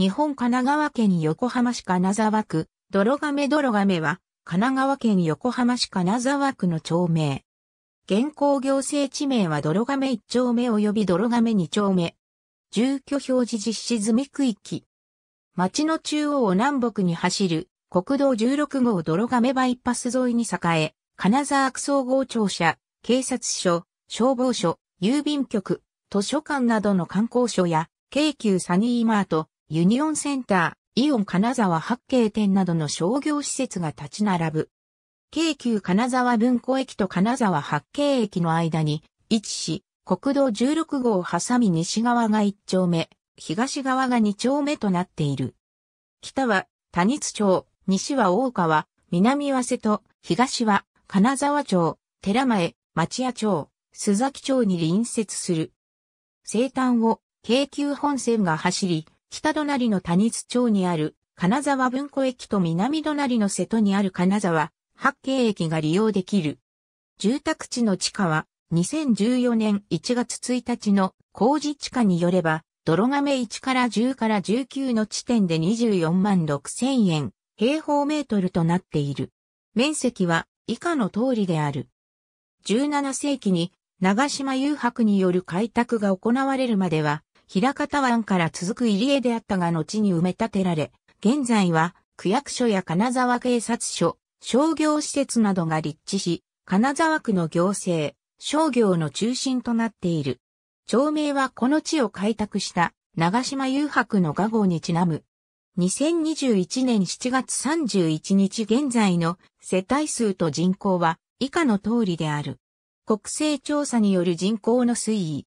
日本神奈川県横浜市金沢区、泥亀泥亀は、神奈川県横浜市金沢区の町名。現行行政地名は泥亀1丁目及び泥亀2丁目。住居表示実施済み区域。町の中央を南北に走る国道16号泥亀バイパス沿いに栄え、金沢区総合庁舎、警察署、消防署、郵便局、図書館などの観光所や、京急サニーマート、ユニオンセンター、イオン金沢八景店などの商業施設が立ち並ぶ。京急金沢文庫駅と金沢八景駅の間に位置し、国道16号を挟み西側が1丁目、東側が2丁目となっている。北は谷津町、西は大川、南は瀬戸、東は金沢町、寺前、町屋町、須崎町に隣接する。西端を京急本線が走り、北隣の谷津町にある金沢文庫駅と南隣の瀬戸にある金沢八景駅が利用できる。住宅地の地価は2014年1月1日の工事地価によれば、泥亀1から10から19の地点で24万6千円平方メートルとなっている。面積は以下の通りである。17世紀に長島遊白による開拓が行われるまでは、平方湾から続く入り江であったが後に埋め立てられ、現在は区役所や金沢警察署、商業施設などが立地し、金沢区の行政、商業の中心となっている。町名はこの地を開拓した長島遊白の画号にちなむ。2021年7月31日現在の世帯数と人口は以下の通りである。国勢調査による人口の推移。